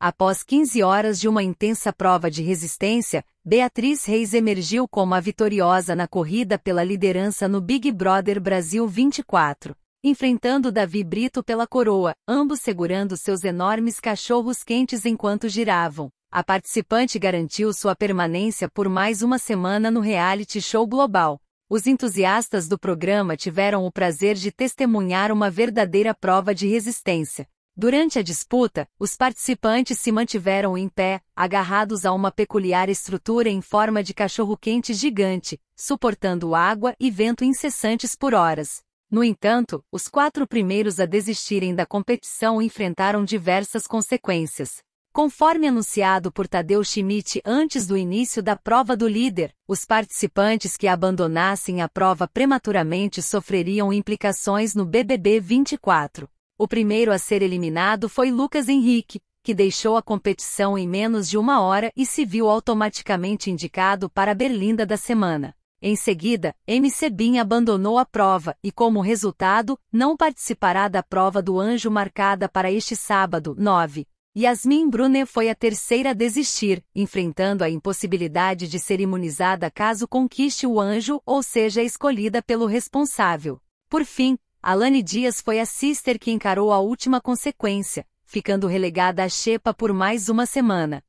Após 15 horas de uma intensa prova de resistência, Beatriz Reis emergiu como a vitoriosa na corrida pela liderança no Big Brother Brasil 24, enfrentando Davi Brito pela coroa, ambos segurando seus enormes cachorros quentes enquanto giravam. A participante garantiu sua permanência por mais uma semana no reality show global. Os entusiastas do programa tiveram o prazer de testemunhar uma verdadeira prova de resistência Durante a disputa, os participantes se mantiveram em pé, agarrados a uma peculiar estrutura em forma de cachorro-quente gigante, suportando água e vento incessantes por horas. No entanto, os quatro primeiros a desistirem da competição enfrentaram diversas consequências. Conforme anunciado por Tadeu Schmidt antes do início da prova do líder, os participantes que abandonassem a prova prematuramente sofreriam implicações no BBB 24. O primeiro a ser eliminado foi Lucas Henrique, que deixou a competição em menos de uma hora e se viu automaticamente indicado para a Berlinda da semana. Em seguida, MC Bin abandonou a prova e, como resultado, não participará da prova do anjo marcada para este sábado, 9. Yasmin Brunner foi a terceira a desistir, enfrentando a impossibilidade de ser imunizada caso conquiste o anjo ou seja escolhida pelo responsável. Por fim, Alane Dias foi a sister que encarou a última consequência, ficando relegada à xepa por mais uma semana.